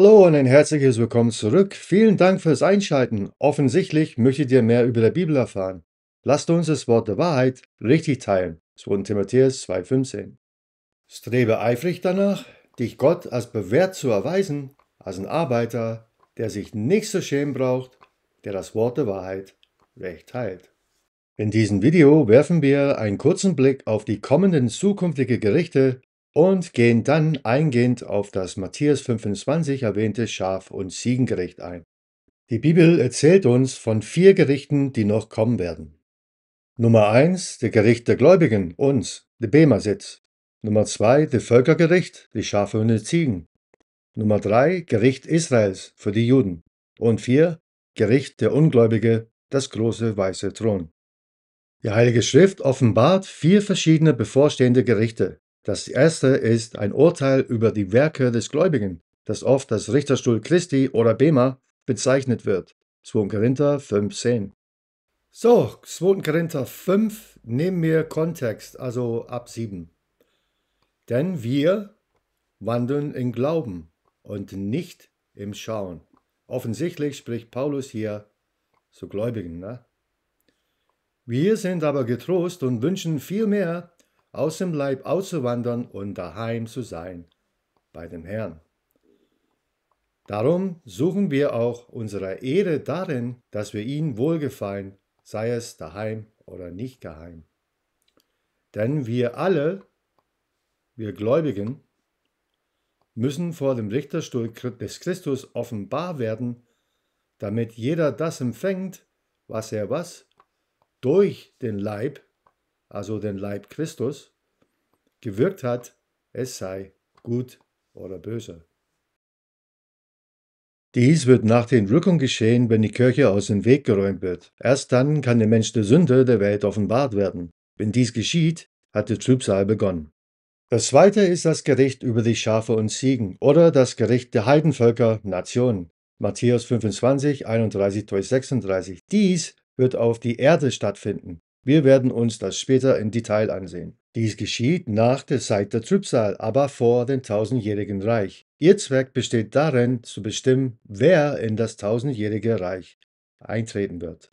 Hallo und ein herzliches Willkommen zurück. Vielen Dank fürs Einschalten. Offensichtlich möchtet ihr mehr über der Bibel erfahren. Lasst uns das Wort der Wahrheit richtig teilen. 2. Timotheus 2,15. Strebe eifrig danach, dich Gott als bewährt zu erweisen, als ein Arbeiter, der sich nicht zu schämen braucht, der das Wort der Wahrheit recht teilt. In diesem Video werfen wir einen kurzen Blick auf die kommenden zukünftigen Gerichte und gehen dann eingehend auf das Matthäus 25 erwähnte Schaf- und Ziegengericht ein. Die Bibel erzählt uns von vier Gerichten, die noch kommen werden. Nummer 1, der Gericht der Gläubigen, uns, der Bema-Sitz. Nummer 2, der Völkergericht, die Schafe und die Ziegen. Nummer 3, Gericht Israels für die Juden. Und 4, Gericht der Ungläubige, das große weiße Thron. Die Heilige Schrift offenbart vier verschiedene bevorstehende Gerichte, das erste ist ein Urteil über die Werke des Gläubigen, das oft als Richterstuhl Christi oder Bema bezeichnet wird. 2. Korinther 5,10. So, 2. Korinther 5, nehmen wir Kontext, also ab 7. Denn wir wandeln im Glauben und nicht im Schauen. Offensichtlich spricht Paulus hier zu Gläubigen. Ne? Wir sind aber getrost und wünschen viel mehr, aus dem Leib auszuwandern und daheim zu sein bei dem Herrn. Darum suchen wir auch unsere Ehre darin, dass wir ihm wohlgefallen, sei es daheim oder nicht daheim. Denn wir alle, wir Gläubigen, müssen vor dem Richterstuhl des Christus offenbar werden, damit jeder das empfängt, was er was durch den Leib also den Leib Christus, gewirkt hat, es sei gut oder böse. Dies wird nach den Rücken geschehen, wenn die Kirche aus dem Weg geräumt wird. Erst dann kann der Mensch der Sünde der Welt offenbart werden. Wenn dies geschieht, hat die Trübsal begonnen. Das zweite ist das Gericht über die Schafe und Ziegen oder das Gericht der Heidenvölker, Nationen. Matthäus 25, 31 36. Dies wird auf die Erde stattfinden. Wir werden uns das später im Detail ansehen. Dies geschieht nach der Zeit der Trübsal, aber vor dem tausendjährigen Reich. Ihr Zweck besteht darin, zu bestimmen, wer in das tausendjährige Reich eintreten wird.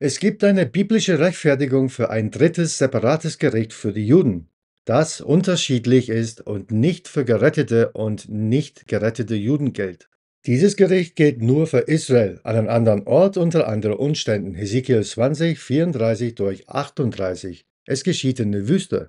Es gibt eine biblische Rechtfertigung für ein drittes separates Gericht für die Juden, das unterschiedlich ist und nicht für gerettete und nicht gerettete Juden gilt. Dieses Gericht gilt nur für Israel, an einem anderen Ort unter anderen Umständen. Hesekiel 20, 34 durch 38. Es geschieht in der Wüste.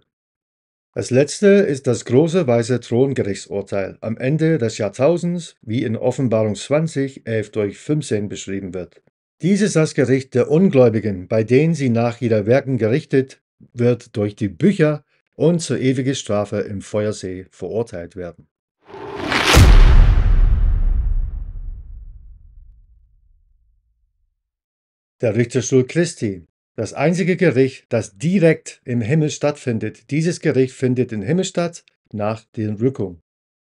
Das letzte ist das große weiße Throngerichtsurteil am Ende des Jahrtausends, wie in Offenbarung 20, 11 durch 15 beschrieben wird. Dies ist das Gericht der Ungläubigen, bei denen sie nach ihrer Werken gerichtet wird durch die Bücher und zur ewigen Strafe im Feuersee verurteilt werden. der Richterstuhl Christi. Das einzige Gericht, das direkt im Himmel stattfindet. Dieses Gericht findet im Himmel statt nach der Entrückung.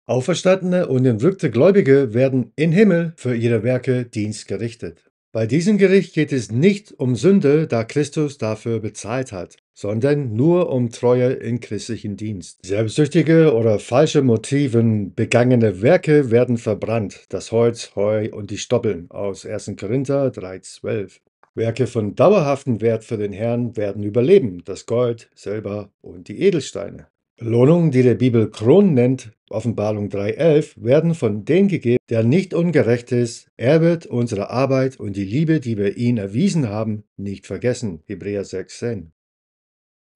Auferstandene und entrückte Gläubige werden im Himmel für ihre Werke Dienst gerichtet. Bei diesem Gericht geht es nicht um Sünde, da Christus dafür bezahlt hat, sondern nur um Treue in christlichen Dienst. Selbstsüchtige oder falsche Motiven begangene Werke werden verbrannt, das Holz, Heu und die Stoppeln aus 1. Korinther 3,12. Werke von dauerhaftem Wert für den Herrn werden überleben, das Gold, Silber und die Edelsteine. Belohnungen, die der Bibel Kron nennt, Offenbarung 3.11, werden von dem gegeben, der nicht ungerecht ist. Er wird unsere Arbeit und die Liebe, die wir ihm erwiesen haben, nicht vergessen. Hebräer 6.10.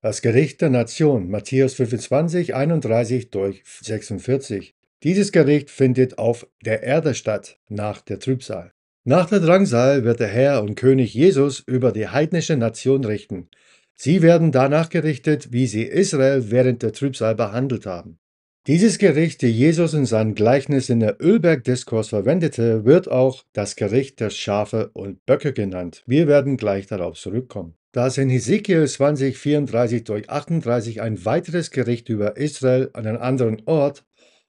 Das Gericht der Nation, Matthäus 25, 31 durch 46. Dieses Gericht findet auf der Erde statt, nach der Trübsal. Nach der Drangsal wird der Herr und König Jesus über die heidnische Nation richten. Sie werden danach gerichtet, wie sie Israel während der Trübsal behandelt haben. Dieses Gericht, die Jesus in seinem Gleichnis in der Ölberg-Diskurs verwendete, wird auch das Gericht der Schafe und Böcke genannt. Wir werden gleich darauf zurückkommen. Da es in Hesekiel 20, 34 durch 38 ein weiteres Gericht über Israel an einem anderen Ort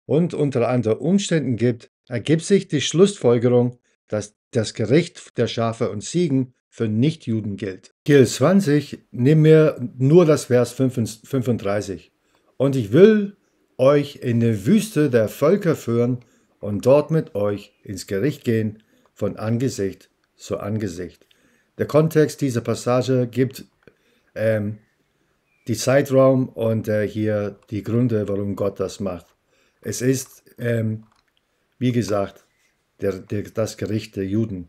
und unter anderen Umständen gibt, ergibt sich die Schlussfolgerung, dass das Gericht der Schafe und Ziegen für Nichtjuden gilt. Kiel 20, nehmen wir nur das Vers 35. Und ich will euch in die Wüste der Völker führen und dort mit euch ins Gericht gehen, von Angesicht zu Angesicht. Der Kontext dieser Passage gibt ähm, die Zeitraum und äh, hier die Gründe, warum Gott das macht. Es ist, ähm, wie gesagt, der, der, das Gericht der Juden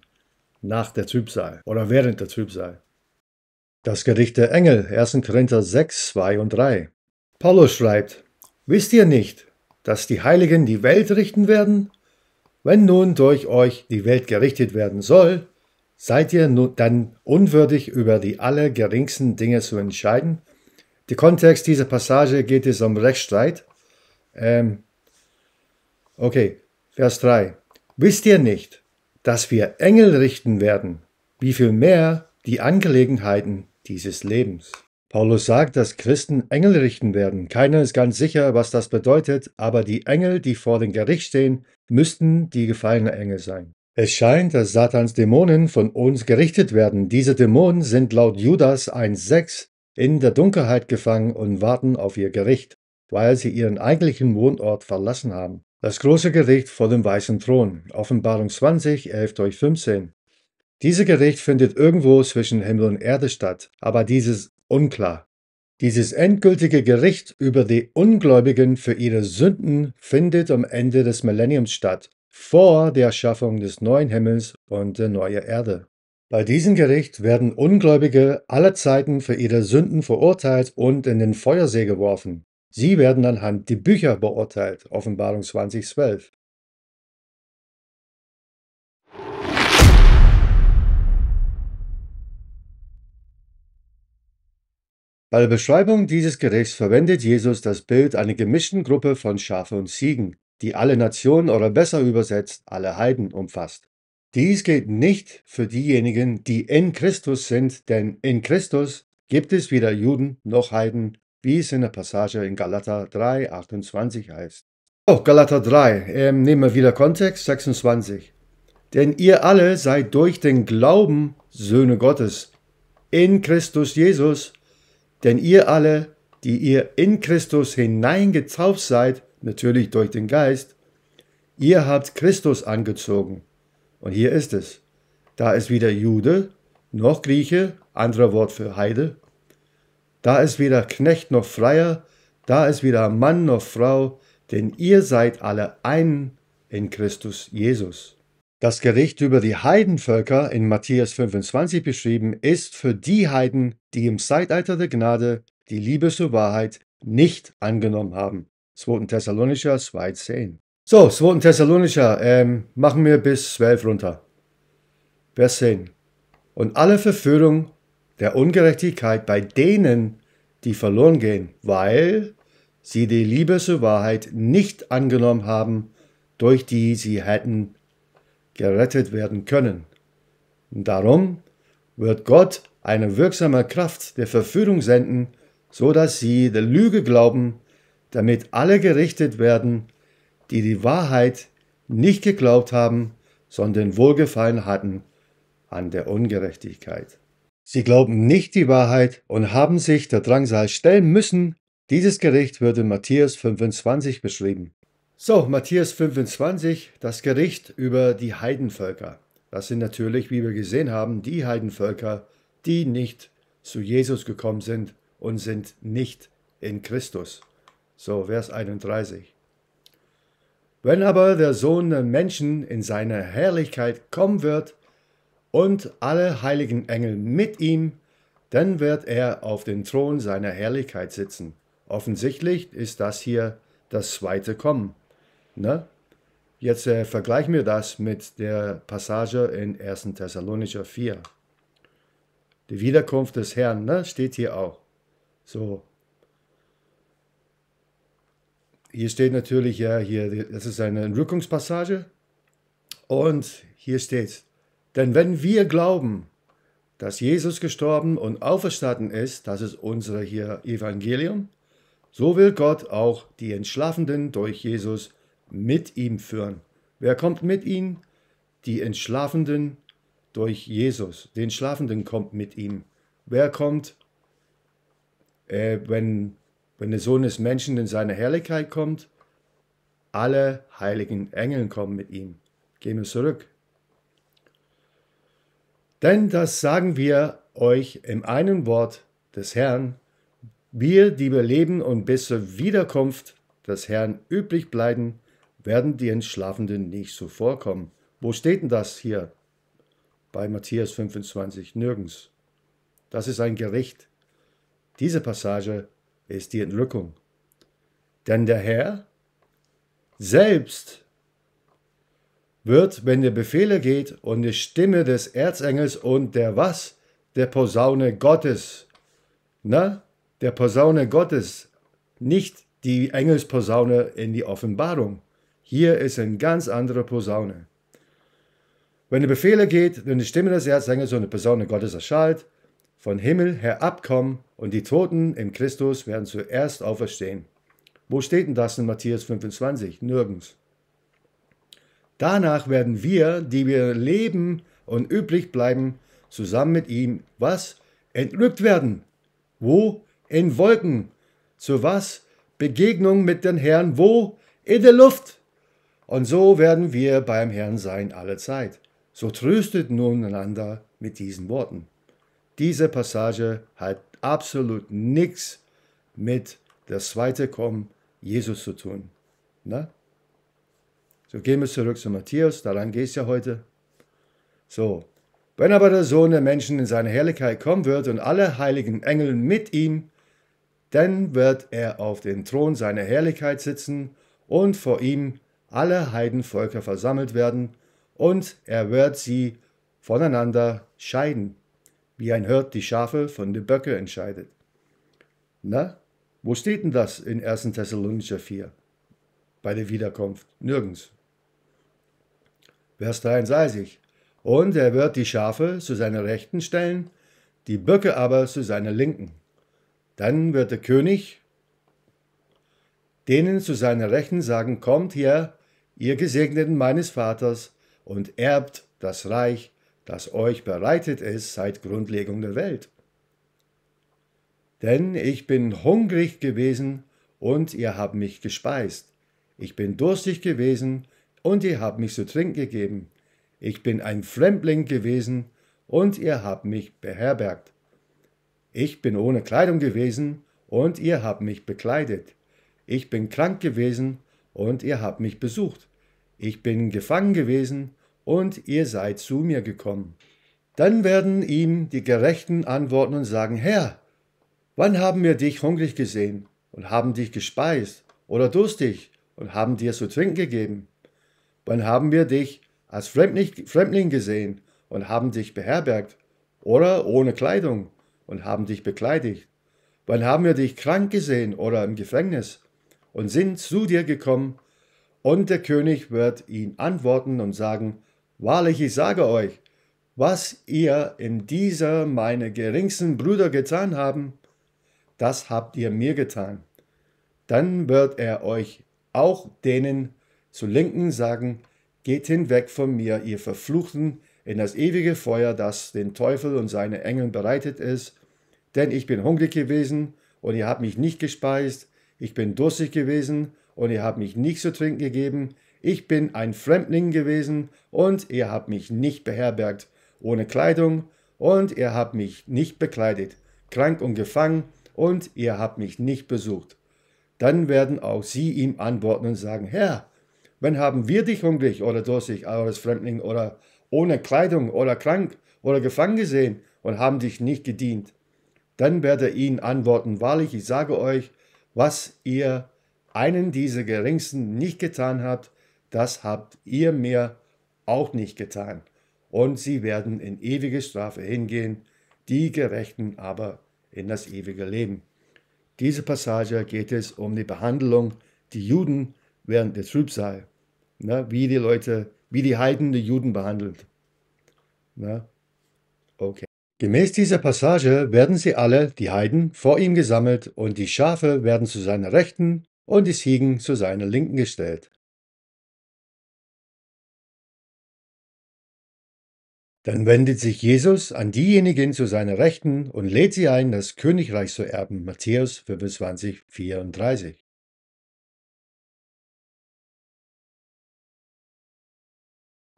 nach der Trübsal oder während der Trübsal. Das Gericht der Engel, 1. Korinther 6, 2 und 3. Paulus schreibt, Wisst ihr nicht, dass die Heiligen die Welt richten werden? Wenn nun durch euch die Welt gerichtet werden soll, seid ihr nun dann unwürdig, über die allergeringsten Dinge zu entscheiden? Der Kontext dieser Passage geht es um Rechtsstreit. Ähm, okay, Vers 3. Wisst ihr nicht, dass wir Engel richten werden, wie viel mehr die Angelegenheiten dieses Lebens? Paulus sagt, dass Christen Engel richten werden. Keiner ist ganz sicher, was das bedeutet, aber die Engel, die vor dem Gericht stehen, müssten die gefallenen Engel sein. Es scheint, dass Satans Dämonen von uns gerichtet werden. Diese Dämonen sind laut Judas 1,6 in der Dunkelheit gefangen und warten auf ihr Gericht, weil sie ihren eigentlichen Wohnort verlassen haben. Das große Gericht vor dem weißen Thron, Offenbarung 20, 11 durch 15. Dieses Gericht findet irgendwo zwischen Himmel und Erde statt, aber dieses unklar. Dieses endgültige Gericht über die Ungläubigen für ihre Sünden findet am Ende des Millenniums statt, vor der Erschaffung des neuen Himmels und der neuen Erde. Bei diesem Gericht werden Ungläubige aller Zeiten für ihre Sünden verurteilt und in den Feuersee geworfen. Sie werden anhand die Bücher beurteilt, Offenbarung 2012. Bei der Beschreibung dieses Gerichts verwendet Jesus das Bild einer gemischten Gruppe von Schafe und Ziegen, die alle Nationen oder besser übersetzt alle Heiden umfasst. Dies gilt nicht für diejenigen, die in Christus sind, denn in Christus gibt es weder Juden noch Heiden, wie es in der Passage in Galater 3, 28 heißt. Oh, Galater 3, ähm, nehmen wir wieder Kontext, 26. Denn ihr alle seid durch den Glauben Söhne Gottes in Christus Jesus, denn ihr alle, die ihr in Christus hineingetauft seid, natürlich durch den Geist, ihr habt Christus angezogen. Und hier ist es. Da ist weder Jude noch Grieche, anderer Wort für Heide, da ist weder Knecht noch Freier, da ist weder Mann noch Frau, denn ihr seid alle ein in Christus Jesus. Das Gericht über die Heidenvölker in Matthäus 25 beschrieben ist für die Heiden, die im Zeitalter der Gnade die Liebe zur Wahrheit nicht angenommen haben. 2. Thessalonicher 2,10. So, 2. Thessalonicher, ähm, machen wir bis 12 runter. Vers 10. Und alle Verführung der Ungerechtigkeit bei denen, die verloren gehen, weil sie die Liebe zur Wahrheit nicht angenommen haben, durch die sie hätten gerettet werden können. Darum wird Gott eine wirksame Kraft der Verführung senden, so dass sie der Lüge glauben, damit alle gerichtet werden, die die Wahrheit nicht geglaubt haben, sondern Wohlgefallen hatten an der Ungerechtigkeit. Sie glauben nicht die Wahrheit und haben sich der Drangsal stellen müssen. Dieses Gericht wird in Matthäus 25 beschrieben. So, Matthäus 25, das Gericht über die Heidenvölker. Das sind natürlich, wie wir gesehen haben, die Heidenvölker, die nicht zu Jesus gekommen sind und sind nicht in Christus. So, Vers 31. Wenn aber der Sohn der Menschen in seiner Herrlichkeit kommen wird und alle heiligen Engel mit ihm, dann wird er auf den Thron seiner Herrlichkeit sitzen. Offensichtlich ist das hier das zweite Kommen. Ne? Jetzt äh, vergleichen wir das mit der Passage in 1. Thessalonicher 4. Die Wiederkunft des Herrn ne, steht hier auch. So. Hier steht natürlich, ja, hier, das ist eine Entrückungspassage. Und hier steht, denn wenn wir glauben, dass Jesus gestorben und auferstanden ist, das ist unser hier Evangelium, so will Gott auch die Entschlafenden durch Jesus mit ihm führen. Wer kommt mit ihm? Die Entschlafenden durch Jesus. Den Schlafenden kommt mit ihm. Wer kommt? Äh, wenn, wenn der Sohn des Menschen in seine Herrlichkeit kommt, alle heiligen Engeln kommen mit ihm. Gehen wir zurück denn das sagen wir euch im einen Wort des Herrn, wir, die wir leben und bis zur Wiederkunft des Herrn üblich bleiben, werden die Entschlafenden nicht so vorkommen. Wo steht denn das hier? Bei Matthäus 25 nirgends. Das ist ein Gericht. Diese Passage ist die Entrückung. Denn der Herr selbst wird, wenn der Befehle geht und die Stimme des Erzengels und der was? Der Posaune Gottes. Na, der Posaune Gottes, nicht die Engelsposaune in die Offenbarung. Hier ist eine ganz andere Posaune. Wenn der Befehle geht, wenn die Stimme des Erzengels und der Posaune Gottes erschallt, von Himmel herabkommen und die Toten in Christus werden zuerst auferstehen. Wo steht denn das in Matthäus 25? Nirgends. Danach werden wir, die wir leben und übrig bleiben, zusammen mit ihm, was? Entrückt werden. Wo? In Wolken. Zu was? Begegnung mit dem Herrn. Wo? In der Luft. Und so werden wir beim Herrn sein alle Zeit. So tröstet nun einander mit diesen Worten. Diese Passage hat absolut nichts mit das zweite Kommen Jesus zu tun. Na? So gehen wir zurück zu Matthäus, daran geht es ja heute. So, wenn aber der Sohn der Menschen in seine Herrlichkeit kommen wird und alle heiligen Engel mit ihm, dann wird er auf den Thron seiner Herrlichkeit sitzen und vor ihm alle Heidenvölker versammelt werden, und er wird sie voneinander scheiden, wie ein Hirt die Schafe von den Böcke entscheidet. Na, wo steht denn das in 1. Thessalonicher 4 bei der Wiederkunft? Nirgends. Vers 33. Und er wird die Schafe zu seiner Rechten stellen, die Böcke aber zu seiner Linken. Dann wird der König denen zu seiner Rechten sagen, kommt her, ihr Gesegneten meines Vaters, und erbt das Reich, das euch bereitet ist seit Grundlegung der Welt. Denn ich bin hungrig gewesen, und ihr habt mich gespeist. Ich bin durstig gewesen, und ihr habt mich zu trinken gegeben. Ich bin ein Fremdling gewesen, und ihr habt mich beherbergt. Ich bin ohne Kleidung gewesen, und ihr habt mich bekleidet. Ich bin krank gewesen, und ihr habt mich besucht. Ich bin gefangen gewesen, und ihr seid zu mir gekommen. Dann werden ihm die Gerechten antworten und sagen, Herr, wann haben wir dich hungrig gesehen und haben dich gespeist oder durstig und haben dir zu trinken gegeben? Wann haben wir dich als Fremdling gesehen und haben dich beherbergt oder ohne Kleidung und haben dich bekleidigt? Wann haben wir dich krank gesehen oder im Gefängnis und sind zu dir gekommen? Und der König wird ihn antworten und sagen, Wahrlich, ich sage euch, was ihr in dieser meine geringsten Brüder getan haben, das habt ihr mir getan. Dann wird er euch auch denen zu Linken sagen, Geht hinweg von mir, ihr Verfluchten, in das ewige Feuer, das den Teufel und seine Engeln bereitet ist, denn ich bin hungrig gewesen, und ihr habt mich nicht gespeist, ich bin durstig gewesen, und ihr habt mich nicht zu trinken gegeben, ich bin ein Fremdling gewesen, und ihr habt mich nicht beherbergt, ohne Kleidung, und ihr habt mich nicht bekleidet, krank und gefangen, und ihr habt mich nicht besucht. Dann werden auch sie ihm antworten und sagen, Herr, Wann haben wir dich hungrig oder durstig oder als Fremdling oder ohne Kleidung oder krank oder gefangen gesehen und haben dich nicht gedient? Dann werde ich ihnen antworten, wahrlich, ich sage euch, was ihr einen dieser Geringsten nicht getan habt, das habt ihr mir auch nicht getan. Und sie werden in ewige Strafe hingehen, die Gerechten aber in das ewige Leben. Diese Passage geht es um die Behandlung, die Juden während der Trübsal ne, wie die Leute, wie die Heiden die Juden behandelt. Ne? Okay. Gemäß dieser Passage werden sie alle, die Heiden, vor ihm gesammelt und die Schafe werden zu seiner Rechten und die Ziegen zu seiner Linken gestellt. Dann wendet sich Jesus an diejenigen zu seiner Rechten und lädt sie ein, das Königreich zu erben. Matthäus 25, 34.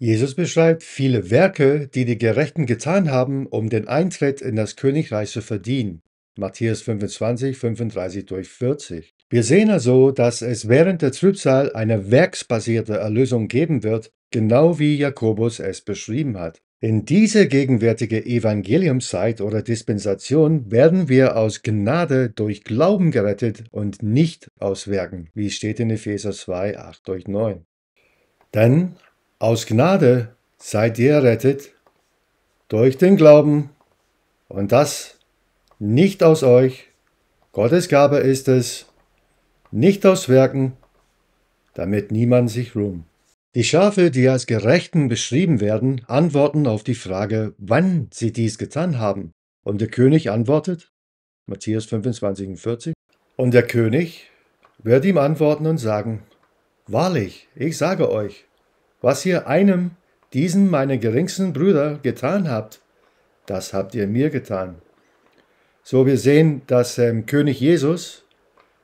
Jesus beschreibt viele Werke, die die Gerechten getan haben, um den Eintritt in das Königreich zu verdienen. Matthäus 25, 35 durch 40. Wir sehen also, dass es während der Trübsal eine werksbasierte Erlösung geben wird, genau wie Jakobus es beschrieben hat. In dieser gegenwärtige Evangeliumszeit oder Dispensation werden wir aus Gnade durch Glauben gerettet und nicht aus Werken, wie steht in Epheser 2, 8 durch 9. Denn aus Gnade seid ihr errettet durch den Glauben und das nicht aus euch, Gottes Gabe ist es, nicht aus Werken, damit niemand sich ruhm. Die Schafe, die als Gerechten beschrieben werden, antworten auf die Frage, wann sie dies getan haben. Und der König antwortet, Matthäus 25, 40, und der König wird ihm antworten und sagen, Wahrlich, ich sage euch, was ihr einem, diesen meinen geringsten Brüder, getan habt, das habt ihr mir getan. So wir sehen, dass ähm, König Jesus,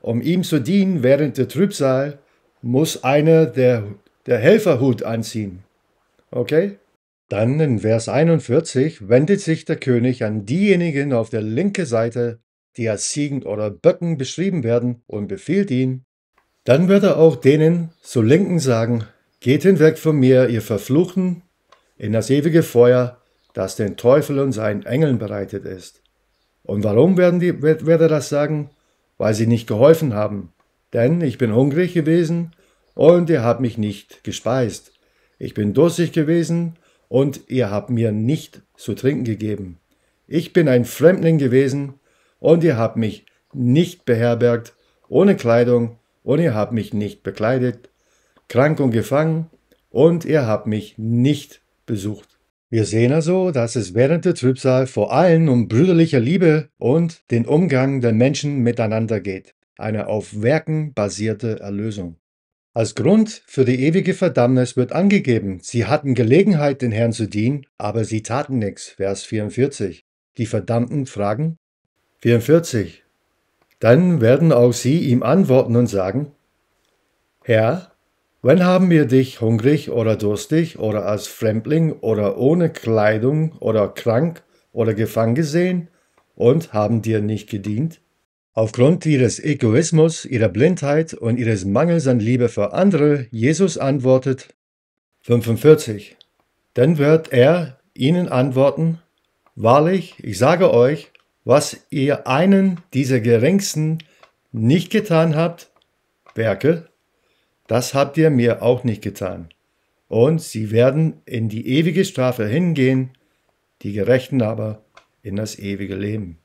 um ihm zu dienen während der Trübsal, muss einer der, der Helferhut anziehen. Okay? Dann in Vers 41 wendet sich der König an diejenigen auf der linken Seite, die als Ziegen oder Böcken beschrieben werden, und befiehlt ihnen. Dann wird er auch denen zur Linken sagen, Geht hinweg von mir, ihr Verfluchten, in das ewige Feuer, das den Teufel und seinen Engeln bereitet ist. Und warum werden die, wird, wird er das sagen? Weil sie nicht geholfen haben. Denn ich bin hungrig gewesen und ihr habt mich nicht gespeist. Ich bin durstig gewesen und ihr habt mir nicht zu trinken gegeben. Ich bin ein Fremdling gewesen und ihr habt mich nicht beherbergt, ohne Kleidung und ihr habt mich nicht bekleidet krank und gefangen, und ihr habt mich nicht besucht. Wir sehen also, dass es während der Trübsal vor allem um brüderliche Liebe und den Umgang der Menschen miteinander geht, eine auf Werken basierte Erlösung. Als Grund für die ewige Verdammnis wird angegeben, sie hatten Gelegenheit, den Herrn zu dienen, aber sie taten nichts. Vers 44. Die Verdammten fragen. 44. Dann werden auch sie ihm antworten und sagen, Herr, Wann haben wir dich hungrig oder durstig oder als Fremdling oder ohne Kleidung oder krank oder gefangen gesehen und haben dir nicht gedient? Aufgrund ihres Egoismus, ihrer Blindheit und ihres Mangels an Liebe für andere, Jesus antwortet 45. Dann wird er ihnen antworten, Wahrlich, ich sage euch, was ihr einen dieser Geringsten nicht getan habt, Werke, das habt ihr mir auch nicht getan. Und sie werden in die ewige Strafe hingehen, die Gerechten aber in das ewige Leben.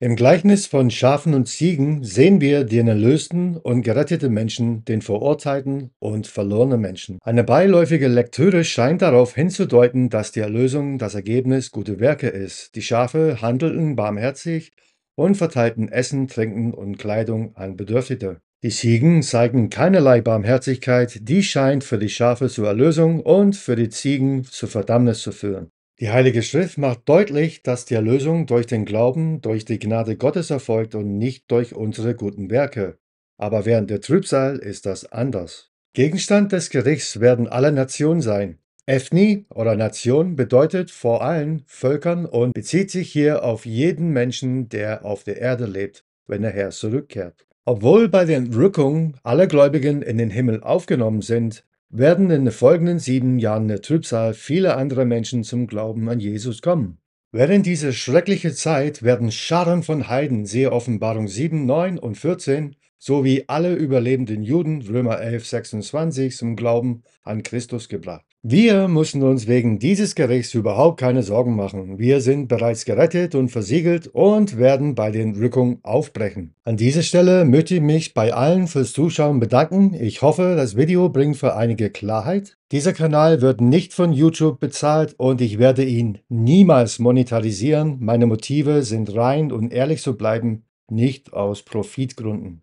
Im Gleichnis von Schafen und Ziegen sehen wir den erlösten und geretteten Menschen, den verurteilten und verlorenen Menschen. Eine beiläufige Lektüre scheint darauf hinzudeuten, dass die Erlösung das Ergebnis guter Werke ist. Die Schafe handelten barmherzig und verteilten Essen, Trinken und Kleidung an Bedürftige. Die Ziegen zeigen keinerlei Barmherzigkeit, die scheint für die Schafe zur Erlösung und für die Ziegen zur Verdammnis zu führen. Die Heilige Schrift macht deutlich, dass die Erlösung durch den Glauben, durch die Gnade Gottes erfolgt und nicht durch unsere guten Werke. Aber während der Trübsal ist das anders. Gegenstand des Gerichts werden alle Nationen sein. Ethnie oder Nation bedeutet vor allem Völkern und bezieht sich hier auf jeden Menschen, der auf der Erde lebt, wenn der Herr zurückkehrt. Obwohl bei der Entrückung alle Gläubigen in den Himmel aufgenommen sind, werden in den folgenden sieben Jahren der Trübsal viele andere Menschen zum Glauben an Jesus kommen. Während dieser schrecklichen Zeit werden Scharen von Heiden, siehe Offenbarung 7, 9 und 14, sowie alle überlebenden Juden, Römer 11, 26, zum Glauben an Christus gebracht. Wir müssen uns wegen dieses Gerichts überhaupt keine Sorgen machen. Wir sind bereits gerettet und versiegelt und werden bei den Rückungen aufbrechen. An dieser Stelle möchte ich mich bei allen fürs Zuschauen bedanken. Ich hoffe, das Video bringt für einige Klarheit. Dieser Kanal wird nicht von YouTube bezahlt und ich werde ihn niemals monetarisieren. Meine Motive sind rein und ehrlich zu bleiben, nicht aus Profitgründen.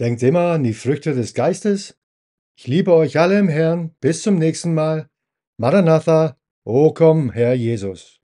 Denkt immer an die Früchte des Geistes. Ich liebe euch alle im Herrn. Bis zum nächsten Mal. Maranatha, o komm, Herr Jesus.